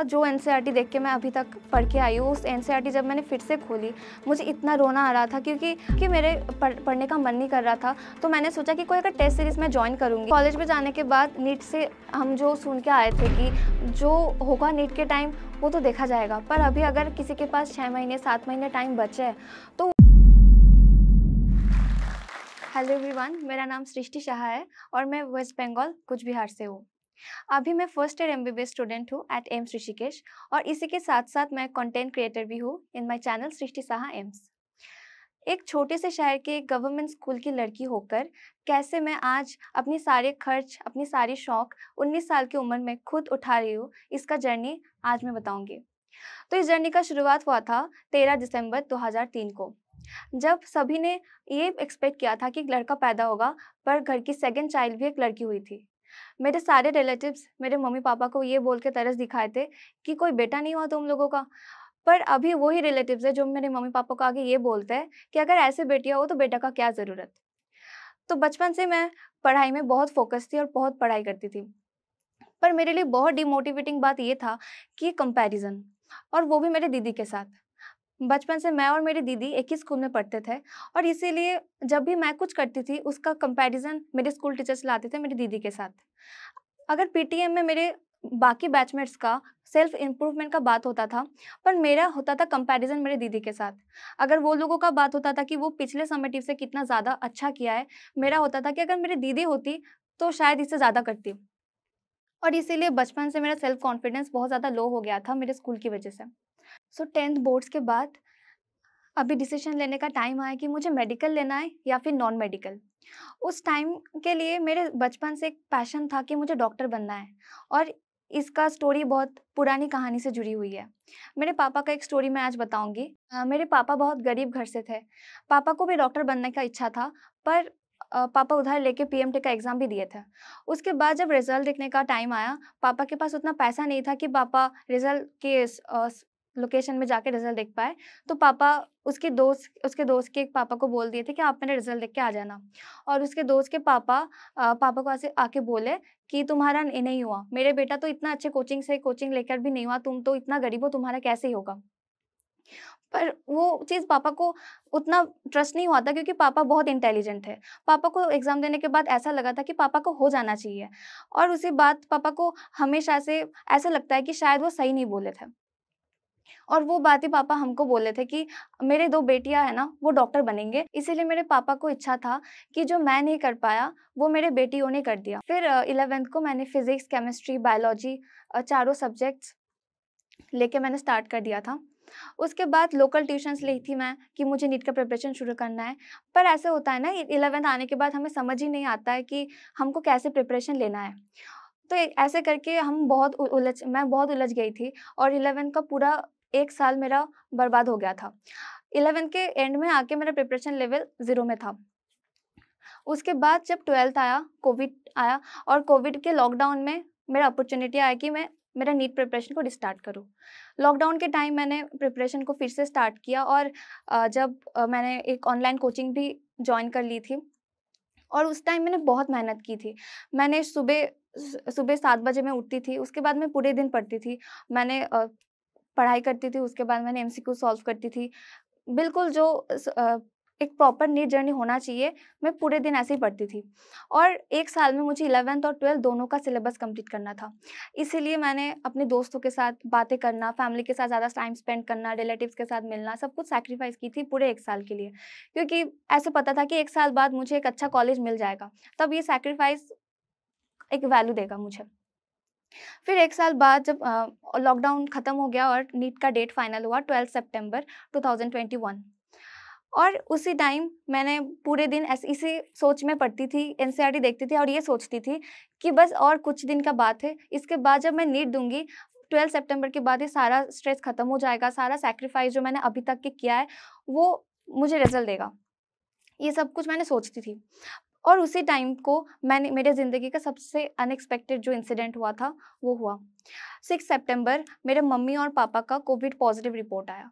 जो N e देख के मैं अभी तक पढ़ के आई हूँ उस एन e जब मैंने फिर से खोली मुझे इतना रोना आ रहा था क्योंकि कि मेरे पढ़, पढ़ने का मन नहीं कर रहा था तो मैंने सोचा कि कोई अगर टेस्ट सीरीज़ में ज्वाइन करूँगी कॉलेज में जाने के बाद नीट से हम जो सुन के आए थे कि जो होगा नीट के टाइम वो तो देखा जाएगा पर अभी अगर किसी के पास छः महीने सात महीने टाइम बचे तो हेलो एवरीवन मेरा नाम सृष्टि शाह है और मैं वेस्ट बंगाल कुछ बिहार से हूँ अभी मैं फर्स्ट ईयर एम स्टूडेंट हूँ एट एम्स ऋषिकेश और इसी के साथ साथ मैं कंटेंट क्रिएटर भी हूँ in my channel Srishti Saha AIIMS एक छोटे से शहर के गवर्नमेंट स्कूल की लड़की होकर कैसे मैं आज अपने सारे खर्च अपने सारे शौक 19 साल की उम्र में खुद उठा रही हूँ इसका जर्नी आज मैं बताऊंगी तो इस जर्नी का शुरुआत हुआ था तेरह दिसंबर दो को जब सभी ने ये एक्सपेक्ट किया था कि एक लड़का पैदा होगा पर घर की सेकेंड चाइल्ड भी एक लड़की हुई थी मेरे सारे रिलेटिव्स मेरे मम्मी पापा को ये बोल के तरस दिखाए थे कि कोई बेटा नहीं हुआ तुम लोगों का पर अभी वही रिलेटिव्स है जो मेरे मम्मी पापा को आगे ये बोलते हैं कि अगर ऐसे बेटियाँ हो तो बेटा का क्या ज़रूरत तो बचपन से मैं पढ़ाई में बहुत फोकस थी और बहुत पढ़ाई करती थी पर मेरे लिए बहुत डिमोटिवेटिंग बात ये था कि कंपैरिजन और वो भी मेरे दीदी के साथ बचपन से मैं और मेरी दीदी एक ही स्कूल में पढ़ते थे और इसीलिए जब भी मैं कुछ करती थी उसका कंपैरिजन मेरे स्कूल टीचर्स लाते थे मेरी दीदी के साथ अगर पीटीएम में मेरे बाकी बैचमेट्स का सेल्फ इम्प्रूवमेंट का बात होता था पर मेरा होता था कंपैरिजन मेरे दीदी के साथ अगर वो लोगों का बात होता था कि वो पिछले समेटिव से कितना ज़्यादा अच्छा किया है मेरा होता था कि अगर मेरी दीदी होती तो शायद इससे ज़्यादा करती और इसीलिए बचपन से मेरा सेल्फ कॉन्फिडेंस बहुत ज़्यादा लो हो गया था मेरे स्कूल की वजह से सो टेंथ बोर्ड्स के बाद अभी डिसीजन लेने का टाइम आया कि मुझे मेडिकल लेना है या फिर नॉन मेडिकल उस टाइम के लिए मेरे बचपन से एक पैशन था कि मुझे डॉक्टर बनना है और इसका स्टोरी बहुत पुरानी कहानी से जुड़ी हुई है मेरे पापा का एक स्टोरी मैं आज बताऊंगी मेरे पापा बहुत गरीब घर से थे पापा को भी डॉक्टर बनने का इच्छा था पर पापा उधार लेके पी का एग्ज़ाम भी दिए थे उसके बाद जब रिज़ल्ट देखने का टाइम आया पापा के पास उतना पैसा नहीं था कि पापा रिज़ल्ट के लोकेशन में जाके रिजल्ट देख पाए तो पापा उसके दोस्त उसके दोस्त के पापा को बोल दिए थे कि आप मेरा रिजल्ट देख के आ जाना और उसके दोस्त के पापा पापा को ऐसे आके बोले कि तुम्हारा नहीं हुआ मेरे बेटा तो इतना अच्छे कोचिंग से कोचिंग लेकर भी नहीं हुआ तुम तो इतना गरीब हो तुम्हारा कैसे ही होगा पर वो चीज़ पापा को उतना ट्रस्ट नहीं हुआ था क्योंकि पापा बहुत इंटेलिजेंट थे पापा को एग्ज़ाम देने के बाद ऐसा लगा था कि पापा को हो जाना चाहिए और उसी बात पापा को हमेशा से ऐसा लगता है कि शायद वो सही नहीं बोले थे और वो बात ही पापा हमको बोले थे कि मेरे दो बेटियां है ना वो डॉक्टर बनेंगे इसीलिए मेरे पापा को इच्छा था कि जो मैं नहीं कर पाया वो मेरे बेटियों ने कर दिया फिर इलेवेंथ को मैंने फिजिक्स केमिस्ट्री बायोलॉजी चारों सब्जेक्ट्स लेके मैंने स्टार्ट कर दिया था उसके बाद लोकल ट्यूशन्स ली थी मैं कि मुझे नीट का प्रिपरेशन शुरू करना है पर ऐसे होता है ना इलेवेंथ आने के बाद हमें समझ ही नहीं आता है कि हमको कैसे प्रिपरेशन लेना है तो ऐसे करके हम बहुत उलझ मैं बहुत उलझ गई थी और इलेवेंथ का पूरा एक साल मेरा बर्बाद हो गया था इलेवेंथ के एंड में आके मेरा प्रिपरेशन लेवल ज़ीरो में था उसके बाद जब ट्वेल्थ आया कोविड आया और कोविड के लॉकडाउन में मेरा अपॉर्चुनिटी आया कि मैं मेरा नीट प्रिपरेशन को रिस्टार्ट करूँ लॉकडाउन के टाइम मैंने प्रिपरेशन को फिर से स्टार्ट किया और जब मैंने एक ऑनलाइन कोचिंग भी ज्वाइन कर ली थी और उस टाइम मैंने बहुत मेहनत की थी मैंने सुबह सुबह सात बजे मैं उठती थी उसके बाद मैं पूरे दिन पढ़ती थी मैंने पढ़ाई करती थी उसके बाद मैंने एमसीक्यू सॉल्व करती थी बिल्कुल जो एक प्रॉपर नीट जर्नी होना चाहिए मैं पूरे दिन ऐसे ही पढ़ती थी और एक साल में मुझे इलेवेंथ और ट्वेल्थ दोनों का सिलेबस कंप्लीट करना था इसीलिए मैंने अपने दोस्तों के साथ बातें करना फैमिली के साथ ज़्यादा टाइम स्पेंड करना रिलेटिव्स के साथ मिलना सब कुछ सेक्रीफाइस की थी पूरे एक साल के लिए क्योंकि ऐसे पता था कि एक साल बाद मुझे एक अच्छा कॉलेज मिल जाएगा तब ये सैक्रीफाइस एक वैल्यू देगा मुझे फिर एक साल बाद जब लॉकडाउन ख़त्म हो गया और नीट का डेट फाइनल हुआ ट्वेल्थ सेप्टेम्बर टू और उसी टाइम मैंने पूरे दिन ऐसे इसी सोच में पढ़ती थी एन e देखती थी और ये सोचती थी कि बस और कुछ दिन का बात है इसके बाद जब मैं नीट दूंगी 12 सितंबर के बाद ये सारा स्ट्रेस ख़त्म हो जाएगा सारा सेक्रीफाइस जो मैंने अभी तक के किया है वो मुझे रिजल्ट देगा ये सब कुछ मैंने सोचती थी और उसी टाइम को मैंने मेरे ज़िंदगी का सबसे अनएक्सपेक्टेड जो इंसिडेंट हुआ था वो हुआ सिक्स सेप्टेम्बर मेरे मम्मी और पापा का कोविड पॉजिटिव रिपोर्ट आया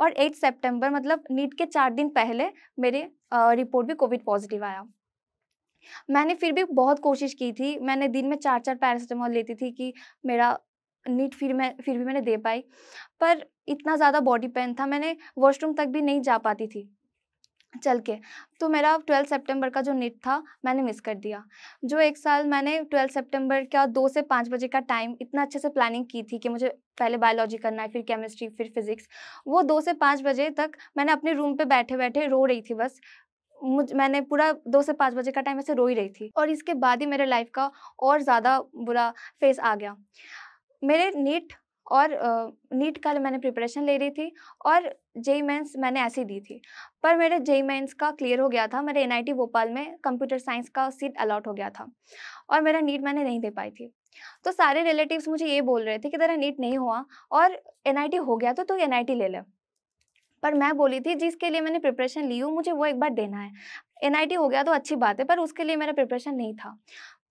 और एट सेप्टेम्बर मतलब नीट के चार दिन पहले मेरे रिपोर्ट भी कोविड पॉजिटिव आया मैंने फिर भी बहुत कोशिश की थी मैंने दिन में चार चार पैरासीटामॉल लेती थी कि मेरा नीट फिर मैं फिर भी मैंने दे पाई पर इतना ज़्यादा बॉडी पेन था मैंने वॉशरूम तक भी नहीं जा पाती थी चल के तो मेरा ट्वेल्थ सितंबर का जो नीट था मैंने मिस कर दिया जो एक साल मैंने ट्वेल्थ सितंबर का दो से पाँच बजे का टाइम इतना अच्छे से प्लानिंग की थी कि मुझे पहले बायोलॉजी करना है फिर केमिस्ट्री फिर फिजिक्स वो दो से पाँच बजे तक मैंने अपने रूम पे बैठे बैठे रो रही थी बस मुझ मैंने पूरा दो से पाँच बजे का टाइम ऐसे रो ही रही थी और इसके बाद ही मेरे लाइफ का और ज़्यादा बुरा फेस आ गया मेरे नीट और नीट का मैंने प्रिपरेशन ले रही थी और जेई मेंस मैंने ऐसे ही दी थी पर मेरे जेई मेंस का क्लियर हो गया था मेरे एन भोपाल में कंप्यूटर साइंस का सीट अलाट हो गया था और मेरा नीट मैंने नहीं दे पाई थी तो सारे रिलेटिव्स मुझे ये बोल रहे थे कि तेरा नीट नहीं हुआ और एन हो गया तो तू तो एनआईटी ले ले पर मैं बोली थी जिसके लिए मैंने प्रिपरेशन ली हूँ मुझे वो एक बार देना है एनआईटी हो गया तो अच्छी बात है पर उसके लिए मेरा प्रिपरेशन नहीं था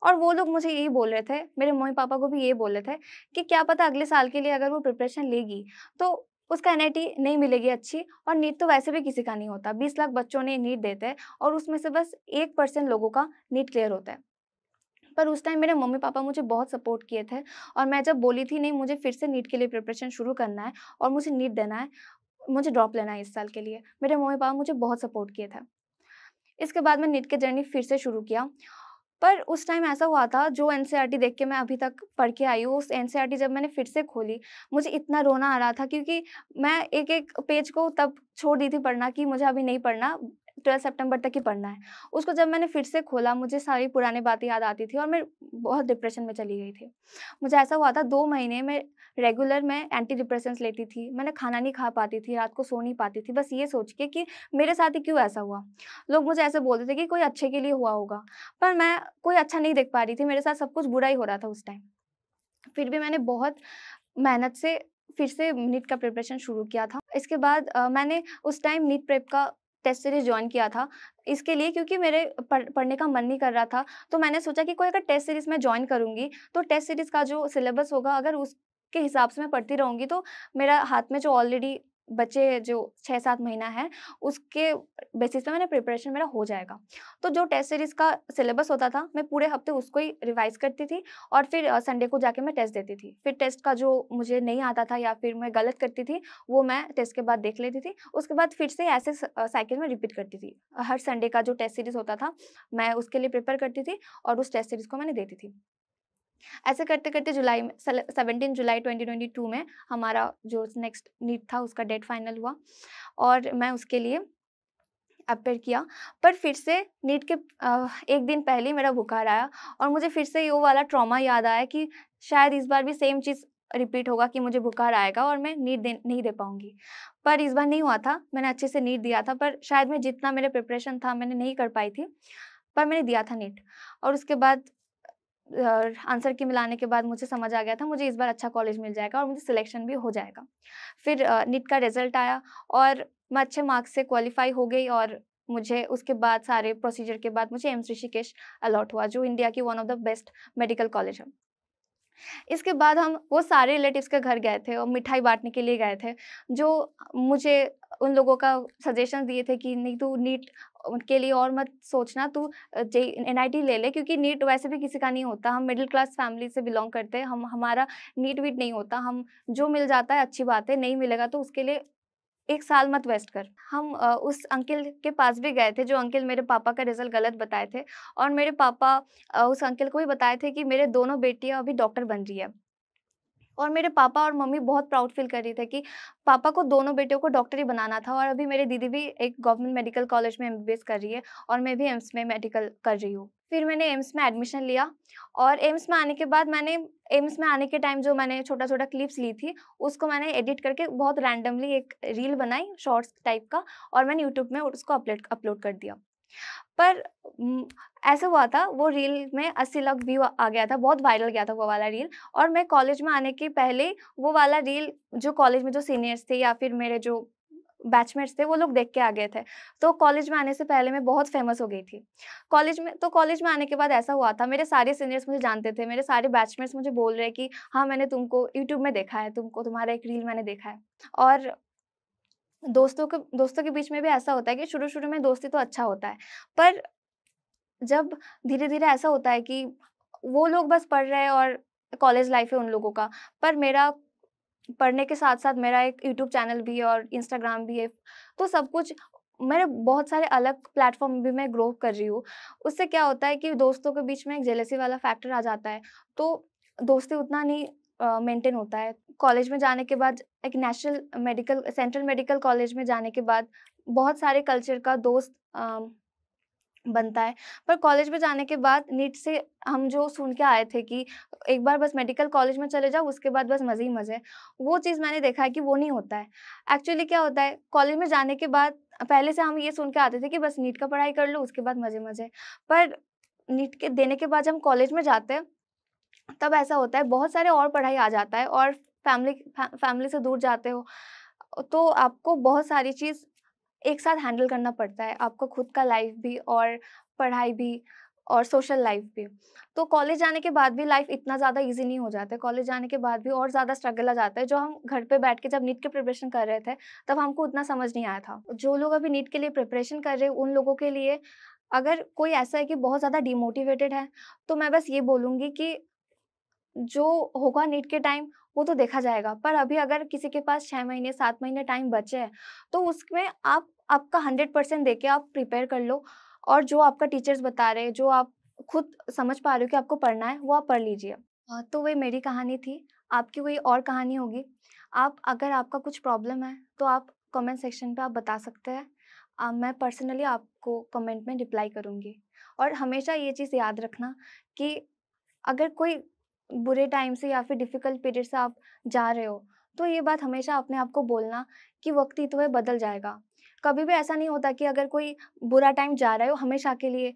और वो लोग मुझे यही बोल रहे थे मेरे मम्मी पापा को भी ये बोल रहे थे कि क्या पता अगले साल के लिए अगर वो प्रिपरेशन लेगी तो उसका एन नहीं मिलेगी अच्छी और नीट तो वैसे भी किसी का नहीं होता बीस लाख बच्चों ने नीट देते हैं और उसमें से बस एक परसेंट लोगों का नीट क्लियर होता है पर उस टाइम मेरे मम्मी पापा मुझे बहुत सपोर्ट किए थे और मैं जब बोली थी नहीं मुझे फिर से नीट के लिए प्रिपरेशन शुरू करना है और मुझे नीट देना है मुझे ड्रॉप लेना है इस साल के लिए मेरे मम्मी पापा मुझे बहुत सपोर्ट किए थे इसके बाद मैं नीट के जर्नी फिर से शुरू किया पर उस टाइम ऐसा हुआ था जो एन e देख के मैं अभी तक पढ़ के आई हूँ उस एन e जब मैंने फिर से खोली मुझे इतना रोना आ रहा था क्योंकि मैं एक एक पेज को तब छोड़ दी थी पढ़ना कि मुझे अभी नहीं पढ़ना ट्वेल्थ सेप्टेम्बर तक ही पढ़ना है उसको जब मैंने फिर से खोला मुझे सारी पुरानी बातें याद आती थी और मैं बहुत डिप्रेशन में चली गई थी मुझे ऐसा हुआ था दो महीने में रेगुलर मैं एंटी डिप्रेशन लेती थी मैंने खाना नहीं खा पाती थी रात को सो नहीं पाती थी बस ये सोच के कि मेरे साथ ही क्यों ऐसा हुआ लोग मुझे ऐसे बोलते थे कि कोई अच्छे के लिए हुआ होगा पर मैं कोई अच्छा नहीं देख पा रही थी मेरे साथ सब कुछ बुरा ही हो रहा था उस टाइम फिर भी मैंने बहुत मेहनत से फिर से नीट का प्रिपरेशन शुरू किया था इसके बाद आ, मैंने उस टाइम नीट प्रेप का टेस्ट सीरीज ज्वाइन किया था इसके लिए क्योंकि मेरे पढ़ने का मन नहीं कर रहा था तो मैंने सोचा कि कोई अगर टेस्ट सीरीज में ज्वाइन करूँगी तो टेस्ट सीरीज का जो सिलेबस होगा अगर उसके हिसाब से मैं पढ़ती रहूँगी तो मेरा हाथ में जो ऑलरेडी बच्चे जो छः सात महीना है उसके बेसिस पे मैंने प्रिपरेशन मेरा हो जाएगा तो जो टेस्ट सीरीज़ का सिलेबस होता था मैं पूरे हफ्ते उसको ही रिवाइज करती थी और फिर संडे को जाके मैं टेस्ट देती थी फिर टेस्ट का जो मुझे नहीं आता था या फिर मैं गलत करती थी वो मैं टेस्ट के बाद देख लेती थी उसके बाद फिर से ऐसे साइकिल में रिपीट करती थी हर संडे का जो टेस्ट सीरीज़ होता था मैं उसके लिए प्रिपेयर करती थी और उस टेस्ट सीरीज़ को मैंने देती थी ऐसे करते करते जुलाई में सेवनटीन जुलाई 2022 में हमारा जो नेक्स्ट नीट था उसका डेट फाइनल हुआ और मैं उसके लिए अपेयर किया पर फिर से नीट के एक दिन पहले ही मेरा बुखार आया और मुझे फिर से यो वाला ट्रॉमा याद आया कि शायद इस बार भी सेम चीज़ रिपीट होगा कि मुझे बुखार आएगा और मैं नीट दे नहीं दे पाऊंगी पर इस बार नहीं हुआ था मैंने अच्छे से नीट दिया था पर शायद मैं जितना मेरे प्रिपरेशन था मैंने नहीं कर पाई थी पर मैंने दिया था नीट और उसके बाद आंसर के मिलाने के बाद मुझे समझ आ गया था मुझे इस बार अच्छा कॉलेज मिल जाएगा और मुझे सिलेक्शन भी हो जाएगा फिर नीट का रिजल्ट आया और मैं अच्छे मार्क्स से क्वालिफाई हो गई और मुझे उसके बाद सारे प्रोसीजर के बाद मुझे एम्स ऋषिकेश अलॉट हुआ जो इंडिया की one of the best medical college है इसके बाद हम वो सारे रिलेटिव्स के घर गए थे और मिठाई बांटने के लिए गए थे जो मुझे उन लोगों का सजेशन दिए थे कि नहीं तो नीट उनके लिए और मत सोचना तू एन ले ले क्योंकि नीट वैसे भी किसी का नहीं होता हम मिडिल क्लास फैमिली से बिलोंग करते हैं हम हमारा नीट वीट नहीं होता हम जो मिल जाता है अच्छी बात है नहीं मिलेगा तो उसके लिए एक साल मत वेस्ट कर हम उस अंकिल के पास भी गए थे जो अंकिल मेरे पापा का रिजल्ट गलत बताए थे और मेरे पापा उस अंकिल को भी बताए थे कि मेरे दोनों बेटियां अभी डॉक्टर बन रही है और मेरे पापा और मम्मी बहुत प्राउड फील कर रही थे कि पापा को दोनों बेटियों को डॉक्टर ही बनाना था और अभी मेरी दीदी भी एक गवर्नमेंट मेडिकल कॉलेज में एम कर रही है और मैं भी एम्स में मेडिकल कर रही हूँ फिर मैंने एम्स में एडमिशन लिया और एम्स में आने के बाद मैंने एम्स में आने के टाइम जो मैंने छोटा छोटा क्लिप्स ली थी उसको मैंने एडिट करके बहुत रैंडमली एक रील बनाई शॉर्ट्स टाइप का और मैंने यूट्यूब में उसको अपलोड अपलोड कर दिया पर ऐसा हुआ था वो रील में अस्सी लाख व्यू आ गया था बहुत वायरल गया था वो वाला रील और मैं कॉलेज में आने के पहले वो वाला रील जो कॉलेज में जो सीनियर्स थे या फिर मेरे जो बैचमेट्स थे वो लोग देख के आ गए थे तो कॉलेज में आने से पहले मैं बहुत फेमस हो गई थी कॉलेज में तो कॉलेज में आने के बाद ऐसा हुआ था मेरे सारे सीनियर्स मुझे जानते थे मेरे सारे बैचमेट्स मुझे बोल रहे कि हाँ मैंने तुमको यूट्यूब में देखा है तुमको तुम्हारा एक रील मैंने देखा है और दोस्तों के दोस्तों के बीच में भी ऐसा होता है कि शुरू शुरू में दोस्ती तो अच्छा होता है पर जब धीरे धीरे ऐसा होता है कि वो लोग बस पढ़ रहे हैं और कॉलेज लाइफ है उन लोगों का पर मेरा पढ़ने के साथ साथ मेरा एक यूट्यूब चैनल भी है और इंस्टाग्राम भी है तो सब कुछ मेरे बहुत सारे अलग प्लेटफॉर्म भी मैं ग्रो कर रही हूँ उससे क्या होता है कि दोस्तों के बीच में एक जेलेसी वाला फैक्टर आ जाता है तो दोस्ती उतना नहीं मेंटेन uh, होता है कॉलेज में जाने के बाद एक national medical central medical college में जाने के बाद बहुत सारे कल्चर का दोस्त uh, बनता है पर कॉलेज में जाने के बाद नीट से हम जो सुन के आए थे कि एक बार बस मेडिकल कॉलेज में चले जाओ उसके बाद बस मज़े ही मज़े वो चीज़ मैंने देखा है कि वो नहीं होता है एक्चुअली क्या होता है कॉलेज में जाने के बाद पहले से हम ये सुन के आते थे कि बस नीट का पढ़ाई कर लो उसके बाद मज़े मज़े पर नीट के देने के बाद जब हम कॉलेज में जाते हैं तब ऐसा होता है बहुत सारे और पढ़ाई आ जाता है और फैमिली फैमिली से दूर जाते हो तो आपको बहुत सारी चीज़ एक साथ हैंडल करना पड़ता है आपको खुद का लाइफ भी और पढ़ाई भी और सोशल लाइफ भी तो कॉलेज जाने के बाद भी लाइफ इतना ज़्यादा इजी नहीं हो जाता है कॉलेज जाने के बाद भी और ज़्यादा स्ट्रगल आ जाता है जो हम घर पे बैठ के जब नीट के प्रिपरेशन कर रहे थे तब हमको उतना समझ नहीं आया था जो लोग अभी नीट के लिए प्रिपरेशन कर रहे हैं उन लोगों के लिए अगर कोई ऐसा है कि बहुत ज़्यादा डिमोटिवेटेड है तो मैं बस ये बोलूँगी कि जो होगा नीट के टाइम वो तो देखा जाएगा पर अभी अगर किसी के पास छः महीने सात महीने टाइम बचे हैं तो उसमें आप आपका हंड्रेड परसेंट दे आप प्रिपेयर कर लो और जो आपका टीचर्स बता रहे हैं जो आप खुद समझ पा रहे हो कि आपको पढ़ना है वो आप पढ़ लीजिए तो वही मेरी कहानी थी आपकी कोई और कहानी होगी आप अगर आपका कुछ प्रॉब्लम है तो आप कमेंट सेक्शन पे आप बता सकते हैं मैं पर्सनली आपको कमेंट में रिप्लाई करूँगी और हमेशा ये चीज़ याद रखना कि अगर कोई बुरे टाइम से या फिर डिफ़िकल्ट पीरियड से आप जा रहे हो तो ये बात हमेशा अपने आप को बोलना कि वक्त ही तो है बदल जाएगा कभी भी ऐसा नहीं होता कि अगर कोई बुरा टाइम जा रहा है वो हमेशा के लिए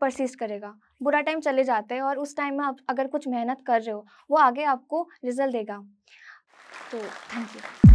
परसिस्ट करेगा बुरा टाइम चले जाते है और उस टाइम में आप अगर कुछ मेहनत कर रहे हो वो आगे आपको रिजल्ट देगा तो थैंक यू